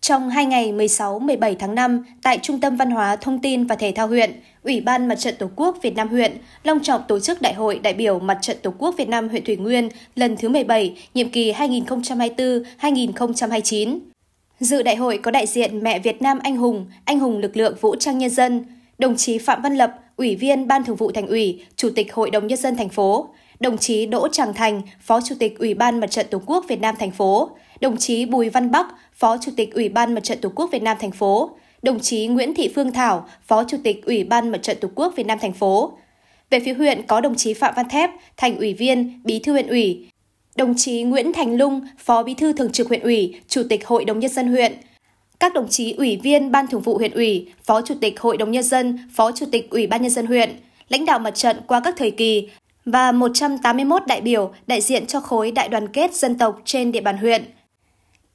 Trong hai ngày 16-17 tháng 5, tại Trung tâm Văn hóa Thông tin và Thể thao huyện, Ủy ban Mặt trận Tổ quốc Việt Nam huyện long trọng tổ chức Đại hội đại biểu Mặt trận Tổ quốc Việt Nam huyện Thủy Nguyên lần thứ 17, nhiệm kỳ 2024-2029. Dự đại hội có đại diện Mẹ Việt Nam Anh Hùng, Anh Hùng lực lượng vũ trang nhân dân, đồng chí Phạm Văn Lập, Ủy viên Ban Thường vụ Thành ủy, Chủ tịch Hội đồng nhân dân thành phố, đồng chí Đỗ Tràng Thành, Phó Chủ tịch Ủy ban Mặt trận Tổ quốc Việt Nam thành phố, đồng chí Bùi Văn Bắc, Phó Chủ tịch Ủy ban Mặt trận Tổ quốc Việt Nam thành phố, đồng chí Nguyễn Thị Phương Thảo, Phó Chủ tịch Ủy ban Mặt trận Tổ quốc Việt Nam thành phố. Về phía huyện có đồng chí Phạm Văn Thép, thành ủy viên, bí thư huyện ủy, đồng chí Nguyễn Thành Lung, Phó Bí thư Thường trực huyện ủy, Chủ tịch Hội đồng nhân dân huyện, các đồng chí ủy viên Ban Thường vụ huyện ủy, Phó Chủ tịch Hội đồng nhân dân, Phó Chủ tịch Ủy ban nhân dân huyện, lãnh đạo mặt trận qua các thời kỳ và 181 đại biểu đại diện cho khối đại đoàn kết dân tộc trên địa bàn huyện.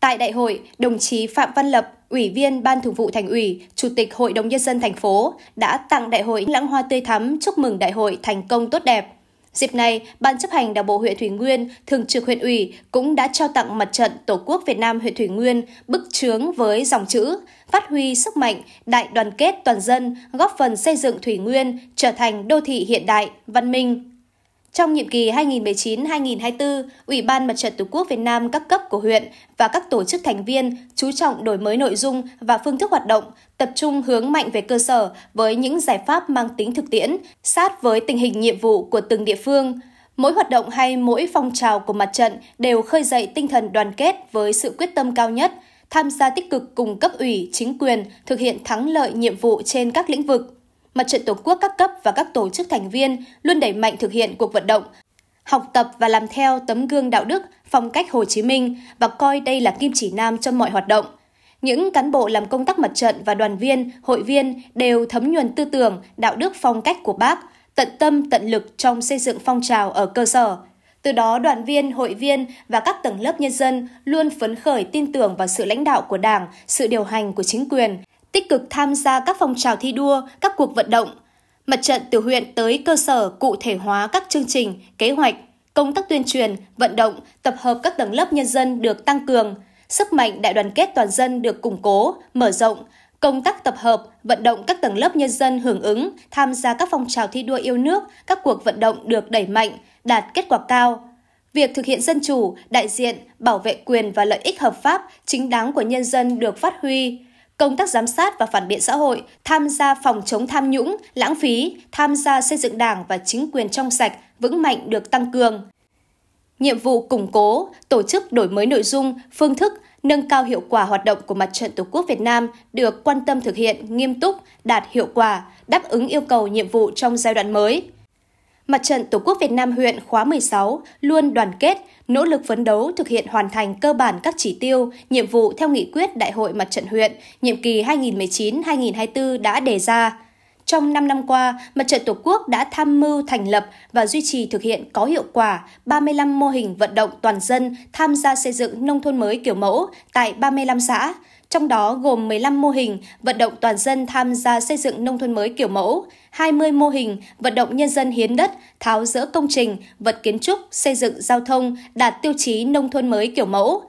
Tại đại hội, đồng chí Phạm Văn Lập, Ủy viên Ban Thường vụ Thành ủy, Chủ tịch Hội đồng nhân dân thành phố đã tặng đại hội lãng hoa tươi thắm chúc mừng đại hội thành công tốt đẹp. Dịp này, Ban chấp hành Đảng bộ huyện Thủy Nguyên, Thường trực huyện ủy cũng đã trao tặng mặt trận Tổ quốc Việt Nam huyện Thủy Nguyên bức chướng với dòng chữ Phát huy sức mạnh, đại đoàn kết toàn dân, góp phần xây dựng Thủy Nguyên trở thành đô thị hiện đại, văn minh, trong nhiệm kỳ 2019-2024, Ủy ban Mặt trận Tổ quốc Việt Nam các cấp của huyện và các tổ chức thành viên chú trọng đổi mới nội dung và phương thức hoạt động, tập trung hướng mạnh về cơ sở với những giải pháp mang tính thực tiễn, sát với tình hình nhiệm vụ của từng địa phương. Mỗi hoạt động hay mỗi phong trào của mặt trận đều khơi dậy tinh thần đoàn kết với sự quyết tâm cao nhất, tham gia tích cực cùng cấp ủy, chính quyền thực hiện thắng lợi nhiệm vụ trên các lĩnh vực. Mặt trận Tổ quốc các cấp và các tổ chức thành viên luôn đẩy mạnh thực hiện cuộc vận động, học tập và làm theo tấm gương đạo đức, phong cách Hồ Chí Minh và coi đây là kim chỉ nam cho mọi hoạt động. Những cán bộ làm công tác mặt trận và đoàn viên, hội viên đều thấm nhuần tư tưởng, đạo đức phong cách của bác, tận tâm tận lực trong xây dựng phong trào ở cơ sở. Từ đó đoàn viên, hội viên và các tầng lớp nhân dân luôn phấn khởi tin tưởng vào sự lãnh đạo của Đảng, sự điều hành của chính quyền, tích cực tham gia các phong trào thi đua, các cuộc vận động. Mặt trận từ huyện tới cơ sở cụ thể hóa các chương trình, kế hoạch, công tác tuyên truyền, vận động, tập hợp các tầng lớp nhân dân được tăng cường, sức mạnh đại đoàn kết toàn dân được củng cố, mở rộng, công tác tập hợp, vận động các tầng lớp nhân dân hưởng ứng, tham gia các phong trào thi đua yêu nước, các cuộc vận động được đẩy mạnh, đạt kết quả cao. Việc thực hiện dân chủ, đại diện, bảo vệ quyền và lợi ích hợp pháp, chính đáng của nhân dân được phát huy, công tác giám sát và phản biện xã hội, tham gia phòng chống tham nhũng, lãng phí, tham gia xây dựng đảng và chính quyền trong sạch, vững mạnh được tăng cường. Nhiệm vụ củng cố, tổ chức đổi mới nội dung, phương thức, nâng cao hiệu quả hoạt động của Mặt trận Tổ quốc Việt Nam được quan tâm thực hiện nghiêm túc, đạt hiệu quả, đáp ứng yêu cầu nhiệm vụ trong giai đoạn mới. Mặt trận Tổ quốc Việt Nam huyện khóa 16 luôn đoàn kết, nỗ lực phấn đấu thực hiện hoàn thành cơ bản các chỉ tiêu, nhiệm vụ theo nghị quyết Đại hội Mặt trận huyện nhiệm kỳ 2019-2024 đã đề ra. Trong 5 năm qua, Mặt trận Tổ quốc đã tham mưu thành lập và duy trì thực hiện có hiệu quả 35 mô hình vận động toàn dân tham gia xây dựng nông thôn mới kiểu mẫu tại 35 xã, trong đó gồm 15 mô hình vận động toàn dân tham gia xây dựng nông thôn mới kiểu mẫu, 20 mô hình vận động nhân dân hiến đất, tháo rỡ công trình, vật kiến trúc, xây dựng giao thông đạt tiêu chí nông thôn mới kiểu mẫu.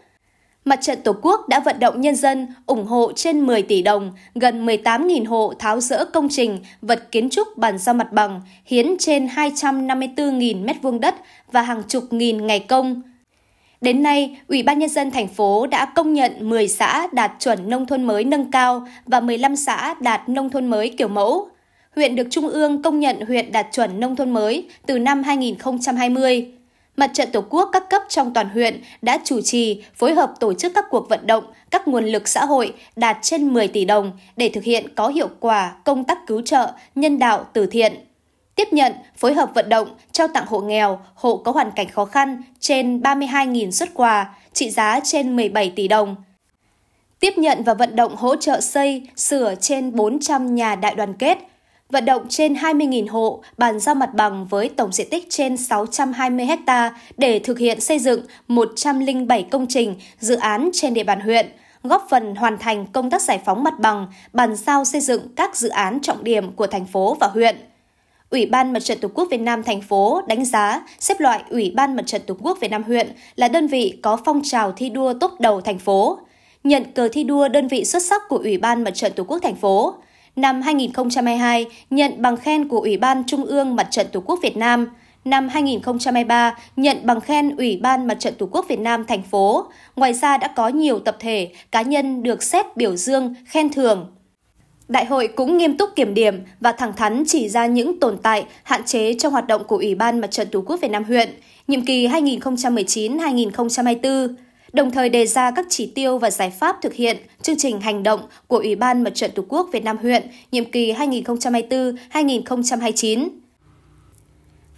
Mặt trận Tổ quốc đã vận động nhân dân ủng hộ trên 10 tỷ đồng, gần 18.000 hộ tháo rỡ công trình, vật kiến trúc bàn giao mặt bằng, hiến trên 254.000 m2 đất và hàng chục nghìn ngày công. Đến nay, Ủy ban Nhân dân thành phố đã công nhận 10 xã đạt chuẩn nông thôn mới nâng cao và 15 xã đạt nông thôn mới kiểu mẫu. Huyện được Trung ương công nhận huyện đạt chuẩn nông thôn mới từ năm 2020. Mặt trận Tổ quốc các cấp trong toàn huyện đã chủ trì, phối hợp tổ chức các cuộc vận động, các nguồn lực xã hội đạt trên 10 tỷ đồng để thực hiện có hiệu quả công tác cứu trợ, nhân đạo, từ thiện tiếp nhận, phối hợp vận động, trao tặng hộ nghèo, hộ có hoàn cảnh khó khăn trên 32.000 xuất quà, trị giá trên 17 tỷ đồng. Tiếp nhận và vận động hỗ trợ xây, sửa trên 400 nhà đại đoàn kết, vận động trên 20.000 hộ, bàn giao mặt bằng với tổng diện tích trên 620 ha để thực hiện xây dựng 107 công trình, dự án trên địa bàn huyện, góp phần hoàn thành công tác giải phóng mặt bằng, bàn giao xây dựng các dự án trọng điểm của thành phố và huyện. Ủy ban Mặt trận Tổ quốc Việt Nam thành phố đánh giá xếp loại Ủy ban Mặt trận Tổ quốc Việt Nam huyện là đơn vị có phong trào thi đua tốt đầu thành phố, nhận cờ thi đua đơn vị xuất sắc của Ủy ban Mặt trận Tổ quốc thành phố. Năm 2022, nhận bằng khen của Ủy ban Trung ương Mặt trận Tổ quốc Việt Nam. Năm 2023, nhận bằng khen Ủy ban Mặt trận Tổ quốc Việt Nam thành phố. Ngoài ra đã có nhiều tập thể, cá nhân được xét biểu dương, khen thưởng, Đại hội cũng nghiêm túc kiểm điểm và thẳng thắn chỉ ra những tồn tại, hạn chế trong hoạt động của Ủy ban Mặt trận Tổ quốc Việt Nam huyện, nhiệm kỳ 2019-2024, đồng thời đề ra các chỉ tiêu và giải pháp thực hiện chương trình hành động của Ủy ban Mặt trận Tổ quốc Việt Nam huyện, nhiệm kỳ 2024-2029.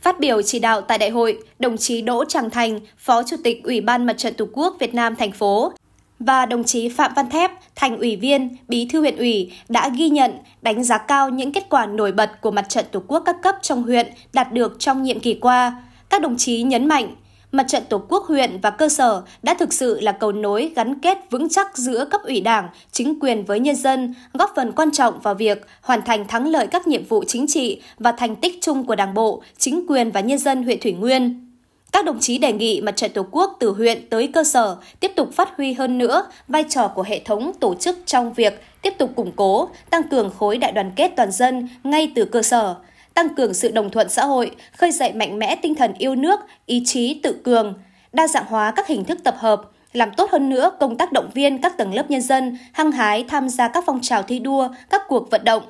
Phát biểu chỉ đạo tại đại hội, đồng chí Đỗ Tràng Thành, Phó Chủ tịch Ủy ban Mặt trận Tổ quốc Việt Nam thành phố và đồng chí Phạm Văn Thép, thành ủy viên, bí thư huyện ủy đã ghi nhận, đánh giá cao những kết quả nổi bật của mặt trận Tổ quốc các cấp trong huyện đạt được trong nhiệm kỳ qua. Các đồng chí nhấn mạnh, mặt trận Tổ quốc huyện và cơ sở đã thực sự là cầu nối gắn kết vững chắc giữa cấp ủy Đảng, chính quyền với nhân dân, góp phần quan trọng vào việc hoàn thành thắng lợi các nhiệm vụ chính trị và thành tích chung của Đảng bộ, chính quyền và nhân dân huyện Thủy Nguyên. Các đồng chí đề nghị Mặt trận Tổ quốc từ huyện tới cơ sở tiếp tục phát huy hơn nữa vai trò của hệ thống tổ chức trong việc tiếp tục củng cố, tăng cường khối đại đoàn kết toàn dân ngay từ cơ sở, tăng cường sự đồng thuận xã hội, khơi dậy mạnh mẽ tinh thần yêu nước, ý chí tự cường, đa dạng hóa các hình thức tập hợp, làm tốt hơn nữa công tác động viên các tầng lớp nhân dân hăng hái tham gia các phong trào thi đua, các cuộc vận động,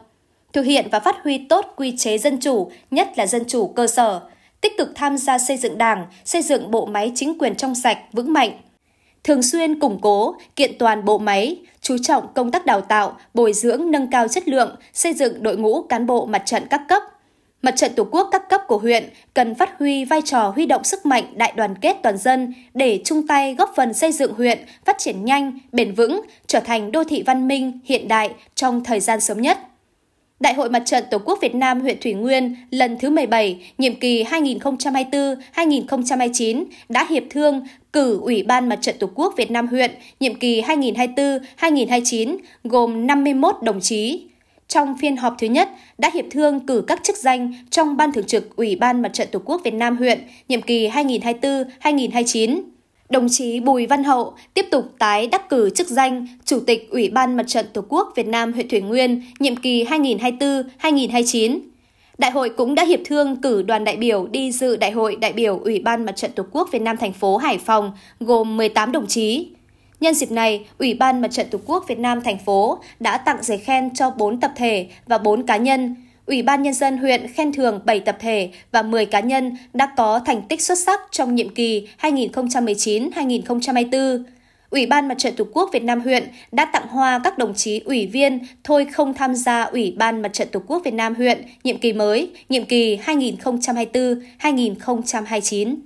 thực hiện và phát huy tốt quy chế dân chủ, nhất là dân chủ cơ sở, tích cực tham gia xây dựng đảng, xây dựng bộ máy chính quyền trong sạch, vững mạnh. Thường xuyên củng cố, kiện toàn bộ máy, chú trọng công tác đào tạo, bồi dưỡng nâng cao chất lượng, xây dựng đội ngũ cán bộ mặt trận các cấp. Mặt trận Tổ quốc các cấp của huyện cần phát huy vai trò huy động sức mạnh đại đoàn kết toàn dân để chung tay góp phần xây dựng huyện phát triển nhanh, bền vững, trở thành đô thị văn minh hiện đại trong thời gian sớm nhất. Đại hội Mặt trận Tổ quốc Việt Nam huyện Thủy Nguyên lần thứ 17, nhiệm kỳ 2024-2029 đã hiệp thương cử Ủy ban Mặt trận Tổ quốc Việt Nam huyện nhiệm kỳ 2024-2029 gồm 51 đồng chí. Trong phiên họp thứ nhất, đã hiệp thương cử các chức danh trong Ban Thường trực Ủy ban Mặt trận Tổ quốc Việt Nam huyện nhiệm kỳ 2024-2029 đồng chí Bùi Văn Hậu tiếp tục tái đắc cử chức danh Chủ tịch Ủy ban Mặt trận Tổ quốc Việt Nam huyện Thủy Nguyên nhiệm kỳ 2024-2029. Đại hội cũng đã hiệp thương cử đoàn đại biểu đi dự Đại hội đại biểu Ủy ban Mặt trận Tổ quốc Việt Nam thành phố Hải Phòng gồm 18 đồng chí. Nhân dịp này, Ủy ban Mặt trận Tổ quốc Việt Nam thành phố đã tặng giấy khen cho 4 tập thể và 4 cá nhân – Ủy ban Nhân dân huyện khen thưởng 7 tập thể và 10 cá nhân đã có thành tích xuất sắc trong nhiệm kỳ 2019-2024. Ủy ban Mặt trận Tổ quốc Việt Nam huyện đã tặng hoa các đồng chí ủy viên thôi không tham gia Ủy ban Mặt trận Tổ quốc Việt Nam huyện nhiệm kỳ mới, nhiệm kỳ 2024-2029.